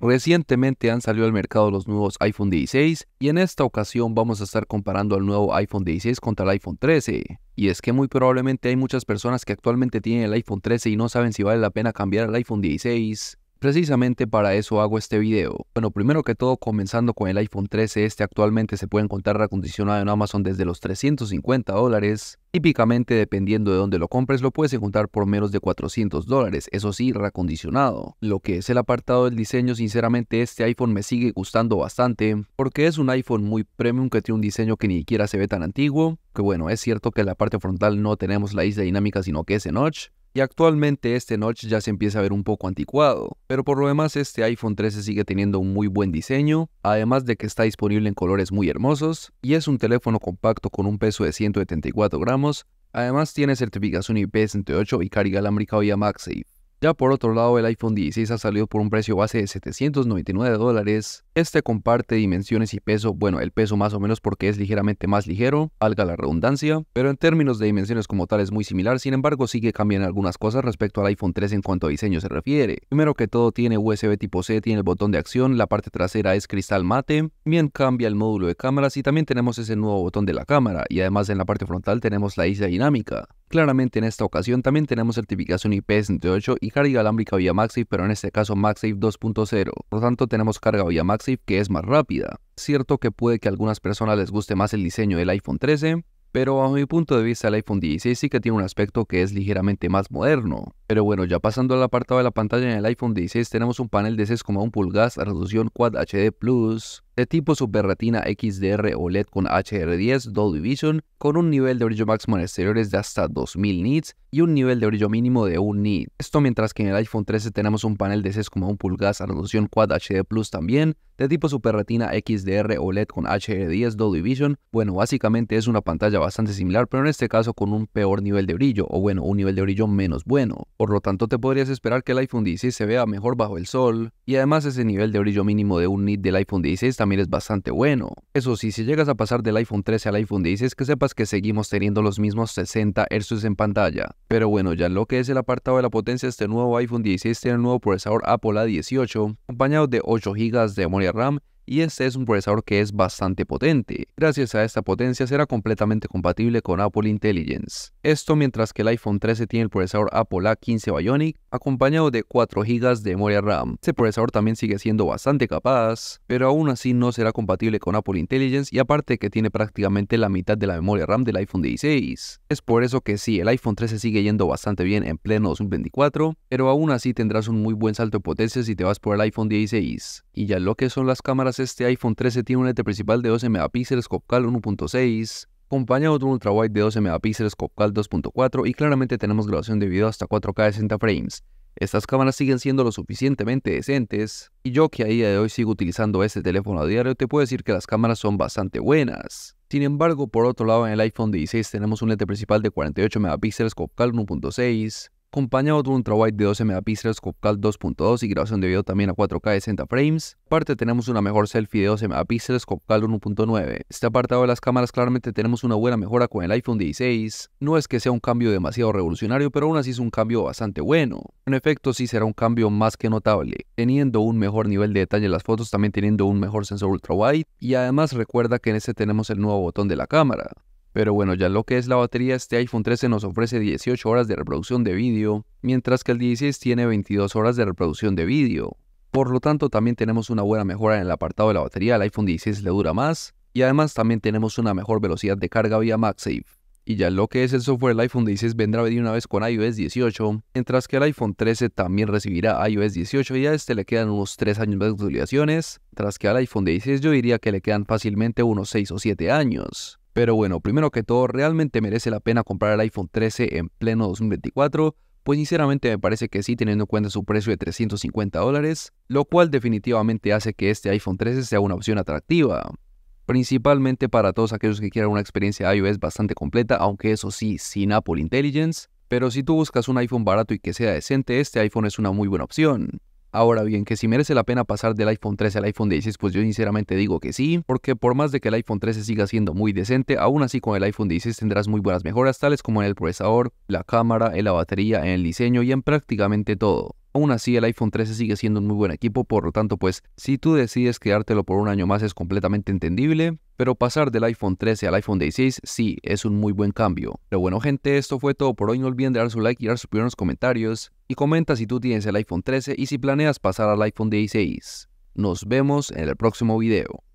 Recientemente han salido al mercado los nuevos iPhone 16 y en esta ocasión vamos a estar comparando el nuevo iPhone 16 contra el iPhone 13. Y es que muy probablemente hay muchas personas que actualmente tienen el iPhone 13 y no saben si vale la pena cambiar al iPhone 16 Precisamente para eso hago este video. Bueno, primero que todo, comenzando con el iPhone 13, este actualmente se puede encontrar reacondicionado en Amazon desde los 350 dólares. Típicamente, dependiendo de dónde lo compres, lo puedes encontrar por menos de 400 dólares, eso sí, reacondicionado. Lo que es el apartado del diseño, sinceramente, este iPhone me sigue gustando bastante, porque es un iPhone muy premium que tiene un diseño que ni siquiera se ve tan antiguo. Que bueno, es cierto que en la parte frontal no tenemos la isla dinámica, sino que es en notch, y actualmente este notch ya se empieza a ver un poco anticuado, pero por lo demás este iPhone 13 sigue teniendo un muy buen diseño, además de que está disponible en colores muy hermosos y es un teléfono compacto con un peso de 174 gramos, además tiene certificación IP68 y carga alámbrica vía MagSafe. Ya por otro lado, el iPhone 16 ha salido por un precio base de 799 dólares. Este comparte dimensiones y peso, bueno, el peso más o menos porque es ligeramente más ligero, valga la redundancia, pero en términos de dimensiones como tal es muy similar, sin embargo sí que cambian algunas cosas respecto al iPhone 3 en cuanto a diseño se refiere. Primero que todo tiene USB tipo C, tiene el botón de acción, la parte trasera es cristal mate, bien cambia el módulo de cámaras y también tenemos ese nuevo botón de la cámara, y además en la parte frontal tenemos la isla dinámica. Claramente en esta ocasión también tenemos certificación IP68 y y carga alámbrica vía Maxi, pero en este caso Maxi 2.0. Por lo tanto, tenemos carga vía Maxi que es más rápida. Cierto que puede que a algunas personas les guste más el diseño del iPhone 13, pero a mi punto de vista el iPhone 16 sí que tiene un aspecto que es ligeramente más moderno. Pero bueno, ya pasando al apartado de la pantalla en el iPhone 16 tenemos un panel de 6,1 pulgadas a resolución Quad HD Plus de tipo Super Retina XDR OLED con HDR10 Dolby Vision, con un nivel de brillo máximo en exteriores de hasta 2000 nits y un nivel de brillo mínimo de 1 nit. Esto mientras que en el iPhone 13 tenemos un panel de 6,1 pulgadas a resolución Quad HD Plus también, de tipo Super Retina XDR OLED con HDR10 Dolby Vision. Bueno, básicamente es una pantalla bastante similar, pero en este caso con un peor nivel de brillo, o bueno, un nivel de brillo menos bueno. Por lo tanto, te podrías esperar que el iPhone 16 se vea mejor bajo el sol, y además ese nivel de brillo mínimo de 1 nit del iPhone 16 también es bastante bueno. Eso sí, si llegas a pasar del iPhone 13 al iPhone 16, que sepas que seguimos teniendo los mismos 60 Hz en pantalla. Pero bueno, ya lo que es el apartado de la potencia, este nuevo iPhone 16 tiene el nuevo procesador Apple A18, acompañado de 8 GB de memoria RAM y este es un procesador que es bastante potente. Gracias a esta potencia será completamente compatible con Apple Intelligence. Esto mientras que el iPhone 13 tiene el procesador Apple A15 Bionic acompañado de 4 GB de memoria RAM. Este procesador también sigue siendo bastante capaz, pero aún así no será compatible con Apple Intelligence y aparte que tiene prácticamente la mitad de la memoria RAM del iPhone 16. Es por eso que sí, el iPhone 13 sigue yendo bastante bien en pleno 2024, pero aún así tendrás un muy buen salto de potencia si te vas por el iPhone 16. Y ya lo que son las cámaras este iPhone 13 tiene un lente principal de 12 megapíxeles Copcal 1.6, acompañado de un ultrawide de 12 megapíxeles Copcal 2.4 y claramente tenemos grabación de video hasta 4K 60 frames. Estas cámaras siguen siendo lo suficientemente decentes y yo que a día de hoy sigo utilizando este teléfono a diario te puedo decir que las cámaras son bastante buenas. Sin embargo, por otro lado en el iPhone 16 tenemos un lente principal de 48 megapíxeles Copcal 1.6, acompañado de un ultrawide de 12 megapíxeles con 2.2 y grabación de video también a 4K de 60 frames. Aparte tenemos una mejor selfie de 12 megapíxeles con CAL 1.9. Este apartado de las cámaras claramente tenemos una buena mejora con el iPhone 16. No es que sea un cambio demasiado revolucionario, pero aún así es un cambio bastante bueno. En efecto, sí será un cambio más que notable, teniendo un mejor nivel de detalle en las fotos, también teniendo un mejor sensor ultrawide y además recuerda que en este tenemos el nuevo botón de la cámara. Pero bueno, ya lo que es la batería, este iPhone 13 nos ofrece 18 horas de reproducción de vídeo, mientras que el 16 tiene 22 horas de reproducción de vídeo. Por lo tanto, también tenemos una buena mejora en el apartado de la batería, el iPhone 16 le dura más, y además también tenemos una mejor velocidad de carga vía MagSafe. Y ya lo que es el software, el iPhone 16 vendrá venir una vez con iOS 18, mientras que el iPhone 13 también recibirá iOS 18 y a este le quedan unos 3 años de actualizaciones, tras que al iPhone 16 yo diría que le quedan fácilmente unos 6 o 7 años. Pero bueno, primero que todo, ¿realmente merece la pena comprar el iPhone 13 en pleno 2024? Pues sinceramente me parece que sí, teniendo en cuenta su precio de 350 dólares, lo cual definitivamente hace que este iPhone 13 sea una opción atractiva. Principalmente para todos aquellos que quieran una experiencia iOS bastante completa, aunque eso sí, sin Apple Intelligence. Pero si tú buscas un iPhone barato y que sea decente, este iPhone es una muy buena opción. Ahora bien, que si merece la pena pasar del iPhone 13 al iPhone 16, pues yo sinceramente digo que sí, porque por más de que el iPhone 13 siga siendo muy decente, aún así con el iPhone 16 tendrás muy buenas mejoras, tales como en el procesador, la cámara, en la batería, en el diseño y en prácticamente todo. Aún así, el iPhone 13 sigue siendo un muy buen equipo, por lo tanto, pues si tú decides quedártelo por un año más es completamente entendible, pero pasar del iPhone 13 al iPhone 16 sí es un muy buen cambio. Pero bueno gente, esto fue todo por hoy. No olviden de dar su like y dar su primeros los comentarios. Y comenta si tú tienes el iPhone 13 y si planeas pasar al iPhone 16. Nos vemos en el próximo video.